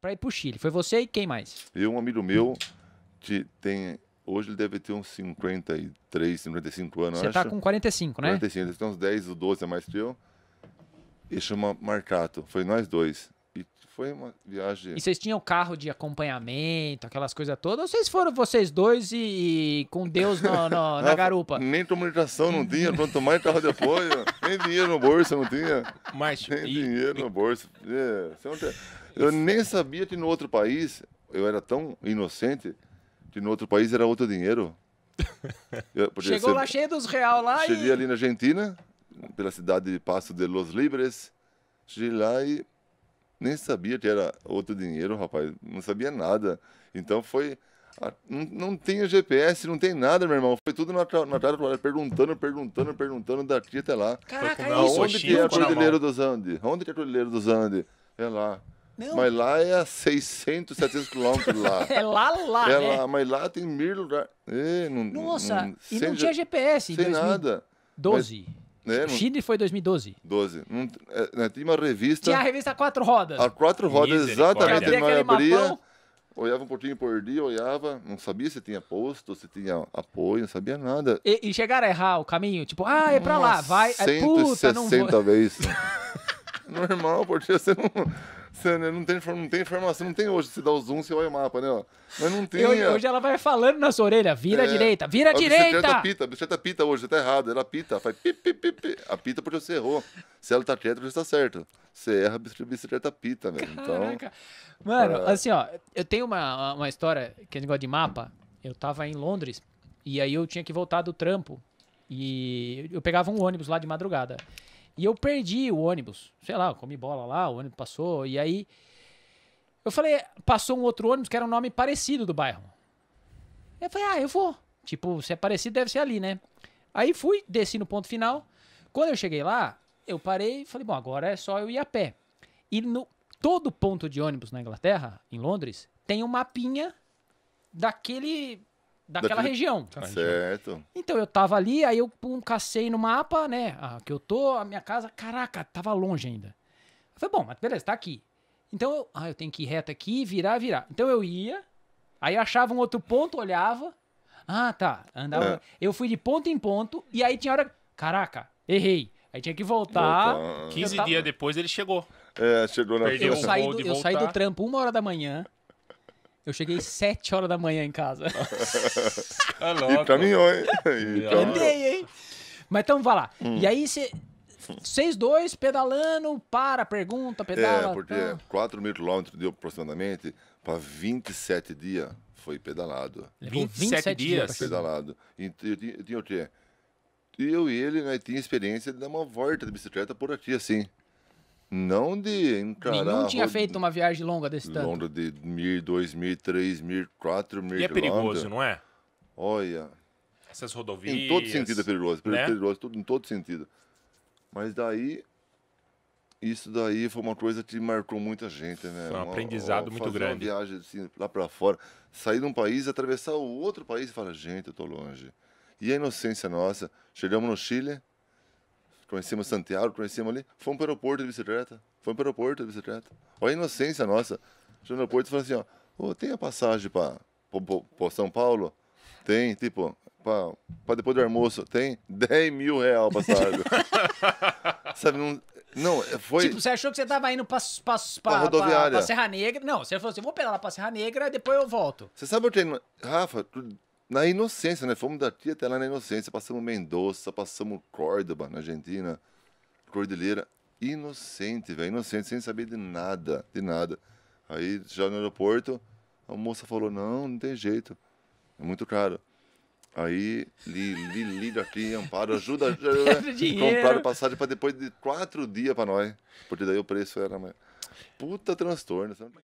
para ir pro Chile. Foi você e quem mais? Eu, um amigo meu, que tem. Hoje ele deve ter uns 53, 55 anos. Você tá acho. tá com 45, né? 45, ele tem uns 10 ou 12 a mais que eu. E chama Marcato. Foi nós dois. Foi uma viagem. E vocês tinham carro de acompanhamento, aquelas coisas todas? Ou vocês foram vocês dois e, e com Deus no, no, na, na garupa? Nem comunicação não tinha, quanto mais carro de apoio, nem dinheiro no bolso não tinha. Mas, nem e, dinheiro e... no bolso. É, é eu nem sabia que no outro país, eu era tão inocente, que no outro país era outro dinheiro. Chegou lá cheio dos real lá cheguei e... ali na Argentina, pela cidade de Passo de Los Libres. Cheguei lá e nem sabia que era outro dinheiro, rapaz. Não sabia nada. Então foi. Não, não tinha GPS, não tem nada, meu irmão. Foi tudo na, na cara perguntando, perguntando, perguntando daqui até lá. Caraca, é isso, é é Onde que é a Cordilheira dos Andes? Onde que é a Cordilheira dos Andes? É lá. Não. Mas lá é a 600, 700 quilômetros lá. é lá, lá, É né? lá, mas lá tem mil lugares. É, não, Nossa, não, e não tinha GPS. Sem 2012. Nada. 12. Né? Chile foi 2012. 12. Não, tinha é, né, uma revista. Tinha a revista Quatro Rodas. A Quatro Rodas, exatamente. Ele não abria. Mapão. Olhava um pouquinho por dia, olhava, não sabia se tinha posto, se tinha apoio, não sabia nada. E, e chegaram a errar o caminho, tipo, ah, é pra lá, vai. É, puta, não vou. vezes. Normal, porque você não. Né, não tem, não tem informação, não tem hoje. Você dá o zoom, você olha o mapa, né? Ó. Mas não tem. Hoje, hoje, ela vai falando na sua orelha, vira é, à direita, vira à direita! É a pita, é a bicicleta pita hoje, tá errado. Ela pita, faz pip pip pip A pita porque você errou. Se ela tá quieta, você tá certo. Você erra, a bicicleta pita, velho. Então, Mano, é... assim, ó, eu tenho uma, uma história que é negócio de mapa. Eu tava em Londres e aí eu tinha que voltar do trampo. E eu pegava um ônibus lá de madrugada. E eu perdi o ônibus. Sei lá, eu comi bola lá, o ônibus passou. E aí. Eu falei, passou um outro ônibus que era um nome parecido do bairro. Eu falei, ah, eu vou. Tipo, se é parecido, deve ser ali, né? Aí fui, desci no ponto final. Quando eu cheguei lá, eu parei e falei, bom, agora é só eu ir a pé. E no todo ponto de ônibus na Inglaterra, em Londres, tem um mapinha daquele daquela região. Tá, tá certo. Então eu tava ali, aí eu um cacei no mapa, né? Ah, que eu tô, a minha casa, caraca, tava longe ainda. Foi falei, bom, mas beleza, tá aqui. Então eu, ah, eu tenho que ir reto aqui, virar, virar. Então eu ia, aí eu achava um outro ponto, olhava. Ah, tá. Andava. É. Eu fui de ponto em ponto, e aí tinha hora. Caraca, errei. Aí tinha que voltar. voltar. 15 tava... dias depois ele chegou. É, chegou na eu saí, do, eu saí do trampo uma hora da manhã. Eu cheguei 7 horas da manhã em casa. é louco. E caminhou, hein? E hein? Mas então, vai lá. Hum. E aí você... Vocês dois pedalando, para, pergunta, pedala. É, porque 4 tá. mil quilômetros deu aproximadamente para 27 dias foi pedalado. 27, 27 dias? Pedalado. E eu tinha, eu tinha o quê? Eu e ele né, tinha experiência de dar uma volta de bicicleta por aqui, assim. Não de encarar. Nenhum tinha feito uma viagem longa desse tanto. Longa de mil, dois mil, três mil, quatro mil. E é perigoso, não é? Olha. Essas rodovias. Em todo sentido é perigoso. Né? Perigoso tudo, em todo sentido. Mas daí. Isso daí foi uma coisa que marcou muita gente, né? Foi um uma, aprendizado uma, muito grande. Uma viagem assim, lá para fora, sair de um país, atravessar o outro país e falar: gente, eu tô longe. E a inocência nossa. Chegamos no Chile, Conhecemos Santiago, conhecemos ali. Fomos para o aeroporto de bicicleta. Fomos para o aeroporto de bicicleta. Olha a inocência nossa. Chegou no aeroporto e falou assim: ó, oh, tem a passagem para São Paulo? Tem, tipo, para depois do almoço, tem 10 mil real passagem. Sabe, não, não, foi. Tipo, você achou que você tava indo pra, pra, pra, rodoviária. Pra, pra Serra Negra. Não, você falou assim: vou pegar lá pra Serra Negra, e depois eu volto. Você sabe o que. É Rafa, tu na inocência, né? Fomos daqui até lá na inocência, passamos Mendoza, passamos Córdoba, na Argentina, Cordilheira. Inocente, velho, inocente, sem saber de nada, de nada. Aí já no aeroporto, a moça falou: não, não tem jeito, é muito caro. Aí, li, li, li aqui, Amparo, ajuda, ajuda né? compraram passagem para depois de quatro dias para nós, porque daí o preço era. Puta transtorno. Sabe?